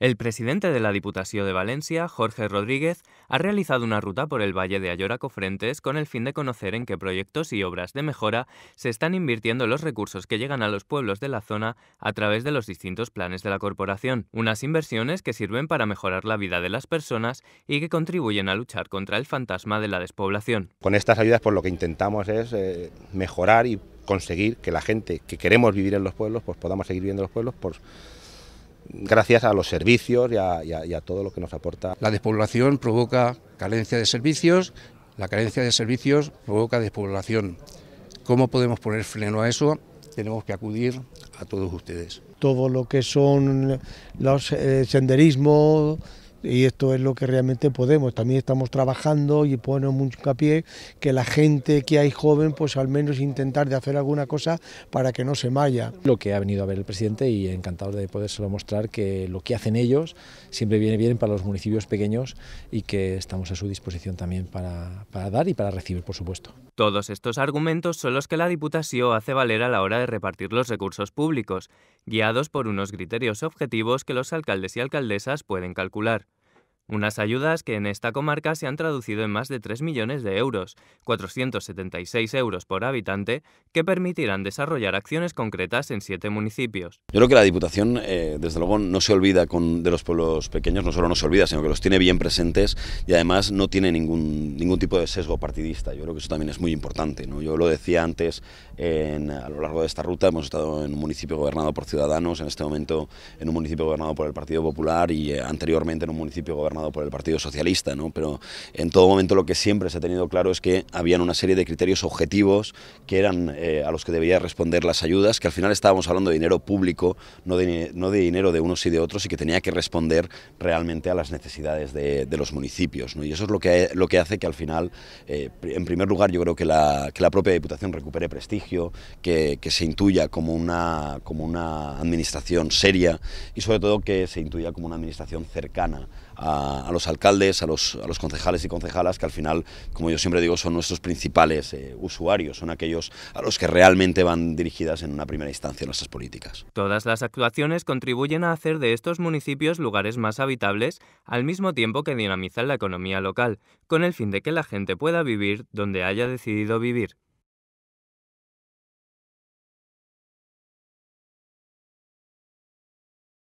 El presidente de la Diputación de Valencia, Jorge Rodríguez, ha realizado una ruta por el Valle de Ayora Cofrentes con el fin de conocer en qué proyectos y obras de mejora se están invirtiendo los recursos que llegan a los pueblos de la zona a través de los distintos planes de la corporación, unas inversiones que sirven para mejorar la vida de las personas y que contribuyen a luchar contra el fantasma de la despoblación. Con estas ayudas por pues, lo que intentamos es eh, mejorar y conseguir que la gente que queremos vivir en los pueblos pues podamos seguir viviendo en los pueblos por gracias a los servicios y a, todo lo que nos aporta. La despoblación provoca carencia de servicios, la carencia de servicios provoca despoblación. ¿Cómo podemos poner freno a eso? Tenemos que acudir a todos ustedes. Todo lo que son los eh, senderismos, y esto es lo que realmente podemos. También estamos trabajando y ponemos mucho pie que la gente que hay joven, pues al menos intentar de hacer alguna cosa para que no se malla. Lo que ha venido a ver el presidente y encantado de podérselo mostrar que lo que hacen ellos siempre viene bien para los municipios pequeños y que estamos a su disposición también para dar y para recibir, por supuesto. Todos estos argumentos son los que la Diputación hace valer a la hora de repartir los recursos públicos, guiados por unos criterios objetivos que los alcaldes y alcaldesas pueden calcular. Unas ayudas que en esta comarca se han traducido en más de 3 millones de euros, 476 euros por habitante, que permitirán desarrollar acciones concretas en siete municipios. Yo creo que la Diputación, eh, desde luego, no se olvida con, de los pueblos pequeños, no solo no se olvida, sino que los tiene bien presentes y además no tiene ningún, ningún tipo de sesgo partidista. Yo creo que eso también es muy importante. ¿no? Yo lo decía antes a lo largo de esta ruta hemos estado en un municipio gobernado por Ciudadanos, en este momento en un municipio gobernado por el Partido Popular y eh, anteriormente en un municipio gobernado por el Partido Socialista. Pero en todo momento lo que siempre se ha tenido claro es que habían una serie de criterios objetivos que eran eh, a los que debía responder las ayudas, que al final estábamos hablando de dinero público, no de, dinero de unos y de otros y que tenía que responder realmente a las necesidades de, los municipios. Y eso es lo que, lo que hace que al final, eh, en primer lugar, yo creo que la propia Diputación recupere prestigio que, se intuya como una, administración seria y sobre todo que se intuya como una administración cercana a, los alcaldes, a los, concejales y concejalas, que al final, como yo siempre digo, son nuestros principales eh, usuarios, son aquellos a los que realmente van dirigidas en una primera instancia nuestras políticas. Todas las actuaciones contribuyen a hacer de estos municipios lugares más habitables, al mismo tiempo que dinamizan la economía local, con el fin de que la gente pueda vivir donde haya decidido vivir.